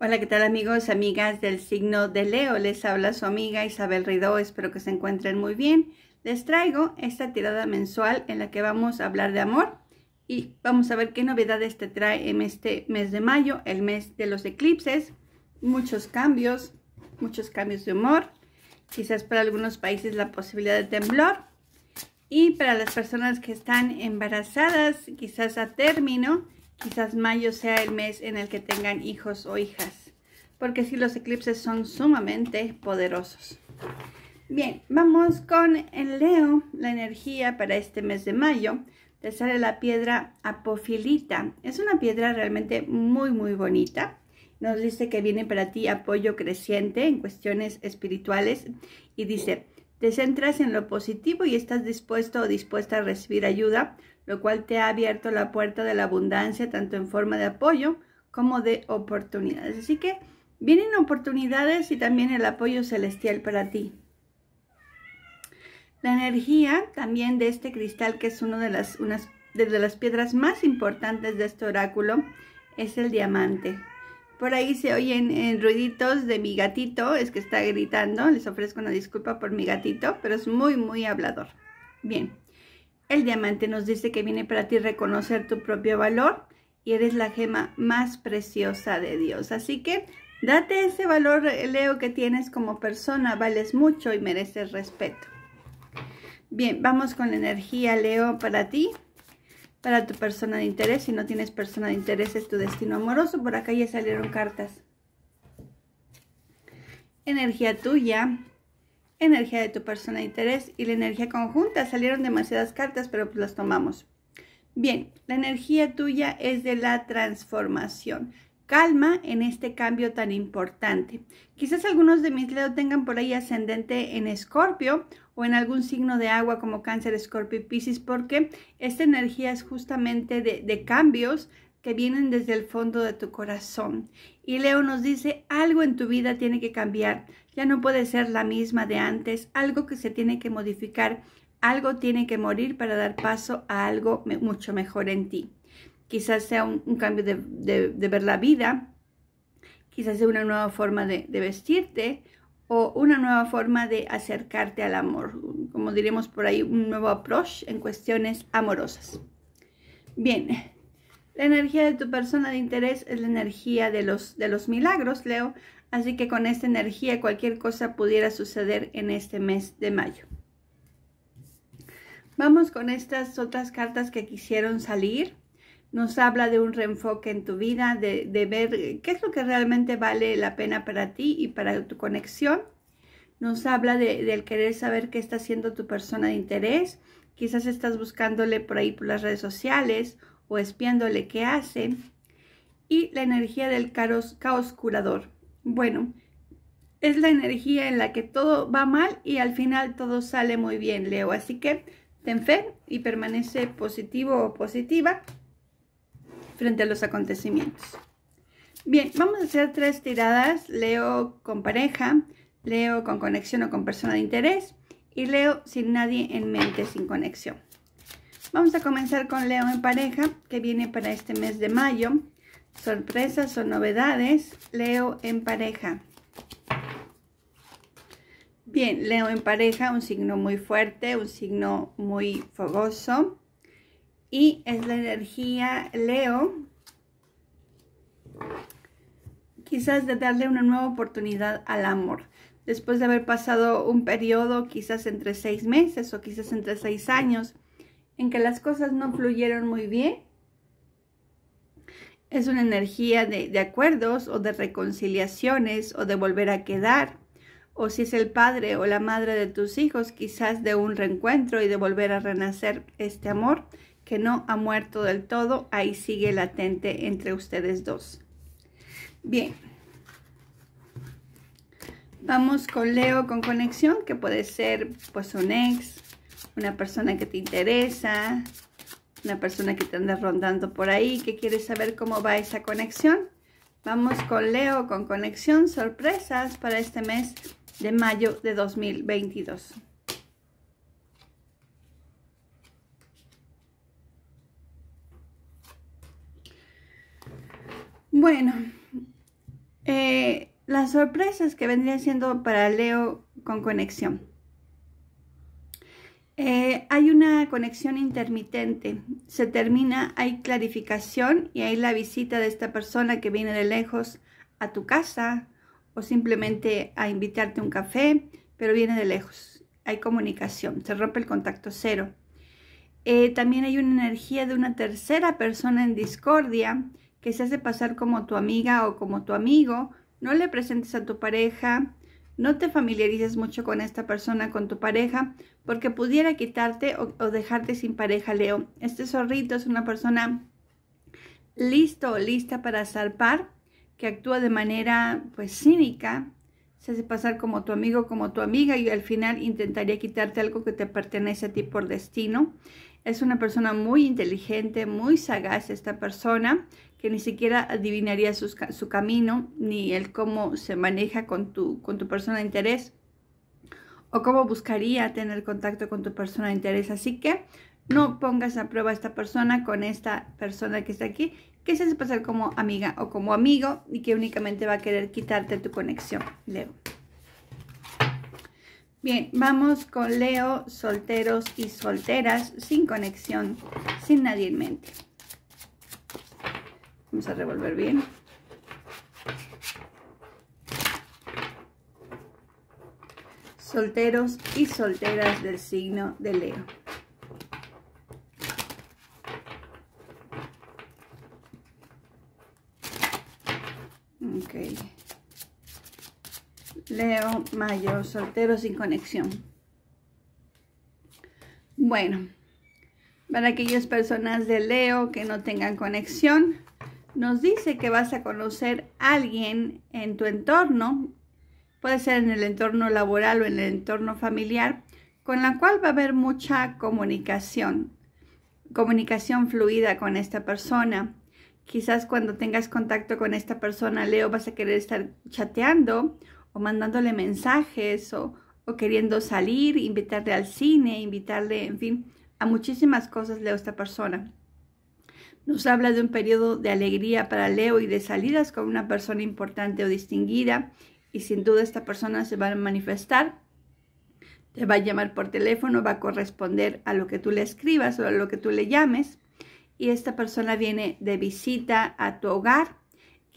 Hola, ¿qué tal amigos, amigas del signo de Leo? Les habla su amiga Isabel Ridó, espero que se encuentren muy bien. Les traigo esta tirada mensual en la que vamos a hablar de amor y vamos a ver qué novedades te trae en este mes de mayo, el mes de los eclipses. Muchos cambios, muchos cambios de humor, quizás para algunos países la posibilidad de temblor y para las personas que están embarazadas, quizás a término, Quizás mayo sea el mes en el que tengan hijos o hijas, porque si sí, los eclipses son sumamente poderosos. Bien, vamos con el Leo, la energía para este mes de mayo. Te sale la piedra apofilita. Es una piedra realmente muy, muy bonita. Nos dice que viene para ti apoyo creciente en cuestiones espirituales y dice, te centras en lo positivo y estás dispuesto o dispuesta a recibir ayuda, lo cual te ha abierto la puerta de la abundancia tanto en forma de apoyo como de oportunidades. Así que vienen oportunidades y también el apoyo celestial para ti. La energía también de este cristal, que es una de las, unas, de las piedras más importantes de este oráculo, es el diamante. Por ahí se oyen en eh, ruiditos de mi gatito, es que está gritando, les ofrezco una disculpa por mi gatito, pero es muy, muy hablador. Bien, el diamante nos dice que viene para ti reconocer tu propio valor y eres la gema más preciosa de Dios. Así que date ese valor, eh, Leo, que tienes como persona, vales mucho y mereces respeto. Bien, vamos con la energía, Leo, para ti para tu persona de interés. Si no tienes persona de interés, es tu destino amoroso. Por acá ya salieron cartas. Energía tuya, energía de tu persona de interés y la energía conjunta. Salieron demasiadas cartas, pero pues las tomamos. Bien, la energía tuya es de la transformación calma en este cambio tan importante. Quizás algunos de mis Leo tengan por ahí ascendente en Escorpio o en algún signo de agua como Cáncer, Escorpio y piscis, porque esta energía es justamente de cambios que vienen desde el fondo de tu corazón. Y Leo nos dice, algo en tu vida tiene que cambiar, ya no puede ser la misma de antes, algo que se tiene que modificar, algo tiene que morir para dar paso a algo mucho mejor en ti quizás sea un, cambio de, ver la vida, quizás sea una nueva forma de, de, vestirte o una nueva forma de acercarte al amor, como diremos por ahí, un nuevo approach en cuestiones amorosas. Bien, la energía de tu persona de interés es la energía de los, de los milagros, Leo, así que con esta energía cualquier cosa pudiera suceder en este mes de mayo. Vamos con estas otras cartas que quisieron salir nos habla de un reenfoque en tu vida, de, ver qué es lo que realmente vale la pena para ti y para tu conexión. Nos habla del querer saber qué está haciendo tu persona de interés. Quizás estás buscándole por ahí por las redes sociales o espiándole qué hace. Y la energía del caos curador. Bueno, es la energía en la que todo va mal y al final todo sale muy bien, Leo. Así que ten fe y permanece positivo o positiva frente a los acontecimientos. Bien, vamos a hacer tres tiradas. Leo con pareja, leo con conexión o con persona de interés y leo sin nadie en mente, sin conexión. Vamos a comenzar con Leo en pareja, que viene para este mes de mayo. Sorpresas o novedades, Leo en pareja. Bien, Leo en pareja, un signo muy fuerte, un signo muy fogoso, y es la energía Leo, quizás de darle una nueva oportunidad al amor. Después de haber pasado un periodo quizás entre seis meses o quizás entre seis años en que las cosas no fluyeron muy bien, es una energía de, acuerdos o de reconciliaciones o de volver a quedar. O si es el padre o la madre de tus hijos, quizás de un reencuentro y de volver a renacer este amor que no ha muerto del todo, ahí sigue latente entre ustedes dos. Bien. Vamos con Leo con conexión, que puede ser pues un ex, una persona que te interesa, una persona que te anda rondando por ahí, que quiere saber cómo va esa conexión. Vamos con Leo con conexión, sorpresas para este mes de mayo de 2022. Bueno, eh, las sorpresas que vendría siendo para Leo con conexión. Eh, hay una conexión intermitente, se termina, hay clarificación y hay la visita de esta persona que viene de lejos a tu casa o simplemente a invitarte a un café, pero viene de lejos, hay comunicación, se rompe el contacto cero. Eh, también hay una energía de una tercera persona en discordia que se hace pasar como tu amiga o como tu amigo, no le presentes a tu pareja, no te familiarices mucho con esta persona, con tu pareja, porque pudiera quitarte o, dejarte sin pareja, Leo. Este zorrito es una persona listo o lista para zarpar, que actúa de manera pues cínica, se hace pasar como tu amigo, como tu amiga y al final intentaría quitarte algo que te pertenece a ti por destino. Es una persona muy inteligente, muy sagaz esta persona, que ni siquiera adivinaría su camino, ni el cómo se maneja con tu, con tu persona de interés, o cómo buscaría tener contacto con tu persona de interés. Así que no pongas a prueba a esta persona con esta persona que está aquí, que se hace pasar como amiga o como amigo y que únicamente va a querer quitarte tu conexión, Leo. Bien, vamos con Leo, solteros y solteras, sin conexión, sin nadie en mente. Vamos a revolver bien. Solteros y solteras del signo de Leo. Leo, Mayo, soltero sin conexión. Bueno, para aquellas personas de Leo que no tengan conexión, nos dice que vas a conocer a alguien en tu entorno, puede ser en el entorno laboral o en el entorno familiar, con la cual va a haber mucha comunicación, comunicación fluida con esta persona. Quizás cuando tengas contacto con esta persona, Leo, vas a querer estar chateando mandándole mensajes o, o queriendo salir, invitarle al cine, invitarle, en fin, a muchísimas cosas Leo esta persona. Nos habla de un periodo de alegría para Leo y de salidas con una persona importante o distinguida y sin duda esta persona se va a manifestar, te va a llamar por teléfono, va a corresponder a lo que tú le escribas o a lo que tú le llames y esta persona viene de visita a tu hogar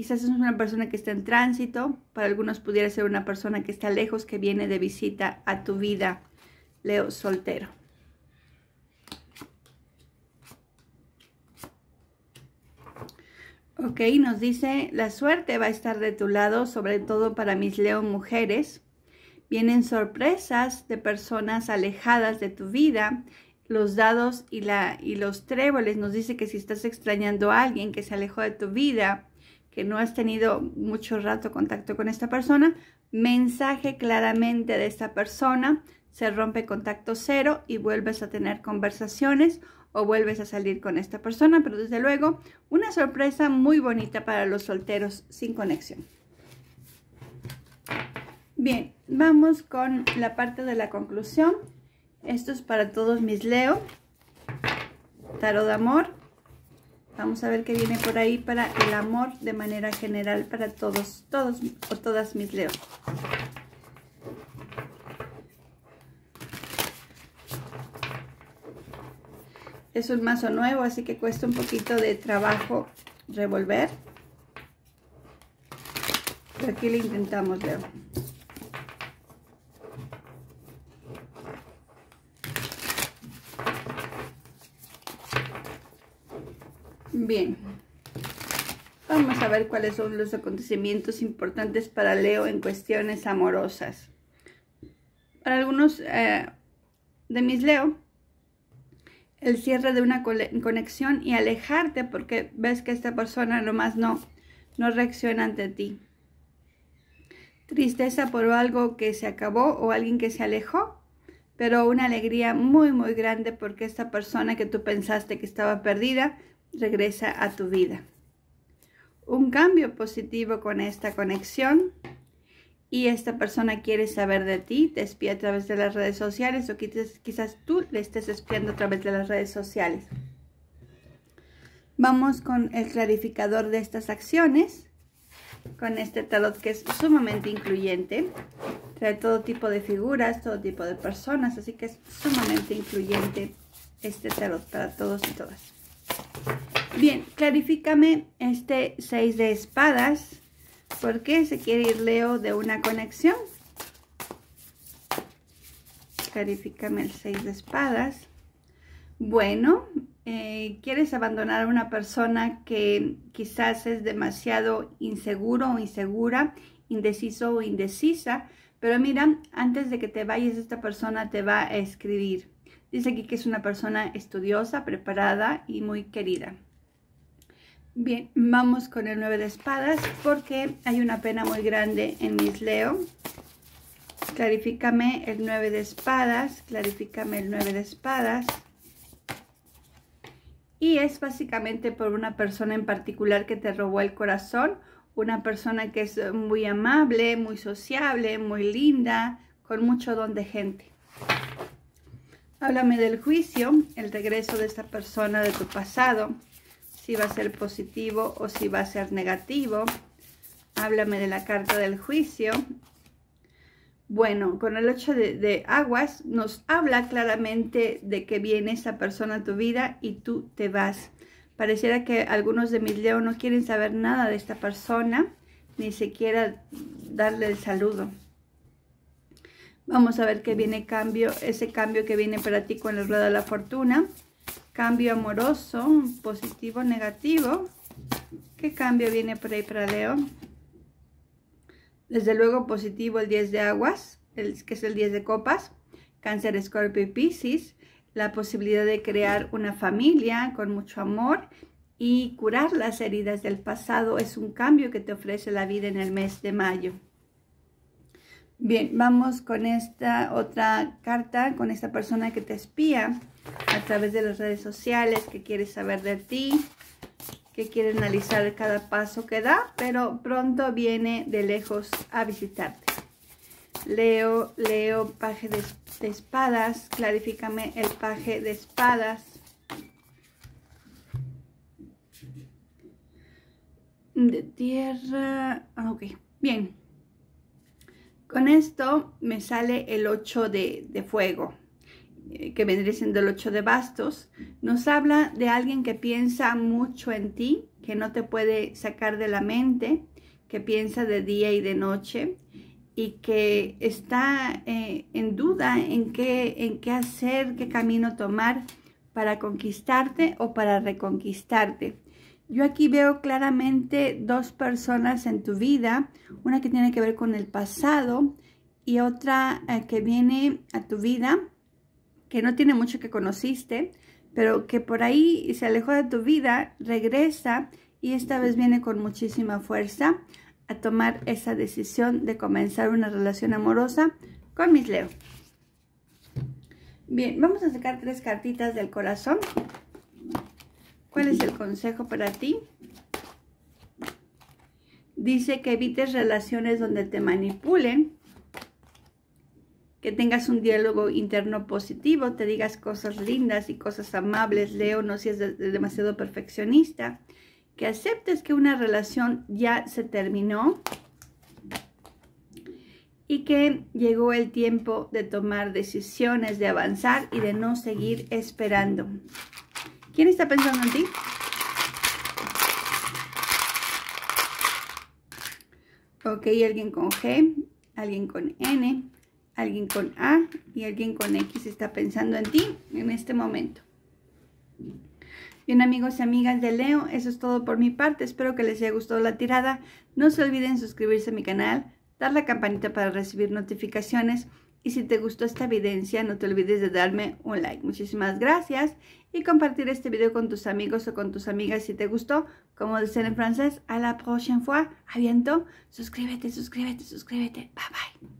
Quizás es una persona que está en tránsito, para algunos pudiera ser una persona que está lejos, que viene de visita a tu vida, Leo soltero. Ok, nos dice, la suerte va a estar de tu lado, sobre todo para mis Leo mujeres. Vienen sorpresas de personas alejadas de tu vida. Los dados y, la, y los tréboles nos dice que si estás extrañando a alguien que se alejó de tu vida, que no has tenido mucho rato contacto con esta persona, mensaje claramente de esta persona, se rompe contacto cero y vuelves a tener conversaciones o vuelves a salir con esta persona, pero desde luego una sorpresa muy bonita para los solteros sin conexión. Bien, vamos con la parte de la conclusión. Esto es para todos mis Leo. Tarot de amor. Vamos a ver qué viene por ahí para el amor de manera general para todos, todos o todas mis Leo. Es un mazo nuevo, así que cuesta un poquito de trabajo revolver. Pero aquí lo intentamos, Leo. Bien, vamos a ver cuáles son los acontecimientos importantes para Leo en cuestiones amorosas. Para algunos eh, de mis Leo, el cierre de una conexión y alejarte porque ves que esta persona nomás no, no reacciona ante ti. Tristeza por algo que se acabó o alguien que se alejó, pero una alegría muy, muy grande porque esta persona que tú pensaste que estaba perdida regresa a tu vida. Un cambio positivo con esta conexión y esta persona quiere saber de ti, te espía a través de las redes sociales o quizás, tú le estés espiando a través de las redes sociales. Vamos con el clarificador de estas acciones, con este talot que es sumamente incluyente. Trae todo tipo de figuras, todo tipo de personas, así que es sumamente incluyente este tarot para todos y todas. Bien, clarifícame este 6 de espadas. ¿Por qué se quiere ir Leo de una conexión? Clarifícame el 6 de espadas. Bueno, eh, quieres abandonar a una persona que quizás es demasiado inseguro o insegura, indeciso o indecisa, pero mira, antes de que te vayas esta persona te va a escribir. Dice aquí que es una persona estudiosa, preparada y muy querida. Bien, vamos con el 9 de espadas porque hay una pena muy grande en mis Leo. Clarifícame el 9 de espadas, clarifícame el 9 de espadas. Y es básicamente por una persona en particular que te robó el corazón, una persona que es muy amable, muy sociable, muy linda, con mucho don de gente. Háblame del juicio, el regreso de esta persona de tu pasado, si va a ser positivo o si va a ser negativo. Háblame de la carta del juicio. Bueno, con el 8 de, aguas nos habla claramente de que viene esa persona a tu vida y tú te vas. Pareciera que algunos de mis leos no quieren saber nada de esta persona, ni siquiera darle el saludo. Vamos a ver qué viene cambio, ese cambio que viene para ti con el rueda de la fortuna. Cambio amoroso, positivo, negativo. ¿Qué cambio viene por ahí para Leo? Desde luego positivo el 10 de aguas, que es el 10 de copas. Cáncer, escorpio y piscis. La posibilidad de crear una familia con mucho amor y curar las heridas del pasado es un cambio que te ofrece la vida en el mes de mayo. Bien, vamos con esta otra carta, con esta persona que te espía a través de las redes sociales, que quiere saber de ti, que quiere analizar cada paso que da, pero pronto viene de lejos a visitarte. Leo, Leo, paje de, espadas, clarifícame el paje de espadas. De tierra, ah, ok, bien. Con esto me sale el 8 de, fuego, eh, que vendría siendo el 8 de bastos. Nos habla de alguien que piensa mucho en ti, que no te puede sacar de la mente, que piensa de día y de noche y que está eh, en duda en en qué hacer, qué camino tomar para conquistarte o para reconquistarte. Yo aquí veo claramente dos personas en tu vida, una que tiene que ver con el pasado y otra eh, que viene a tu vida, que no tiene mucho que conociste, pero que por ahí se alejó de tu vida, regresa y esta vez viene con muchísima fuerza a tomar esa decisión de comenzar una relación amorosa con mis Leo. Bien, vamos a sacar tres cartitas del corazón ¿Cuál es el consejo para ti? Dice que evites relaciones donde te manipulen, que tengas un diálogo interno positivo, te digas cosas lindas y cosas amables, Leo, no seas es demasiado perfeccionista, que aceptes que una relación ya se terminó y que llegó el tiempo de tomar decisiones, de avanzar y de no seguir esperando. ¿Quién está pensando en ti? Ok, alguien con G, alguien con N, alguien con A y alguien con X está pensando en ti en este momento. Bien amigos y amigas de Leo, eso es todo por mi parte. Espero que les haya gustado la tirada. No se olviden suscribirse a mi canal, dar la campanita para recibir notificaciones y si te gustó esta evidencia, no te olvides de darme un like. Muchísimas gracias y compartir este video con tus amigos o con tus amigas si te gustó. Como dicen en francés, a la prochaine fois, a Suscríbete, suscríbete, suscríbete. Bye bye.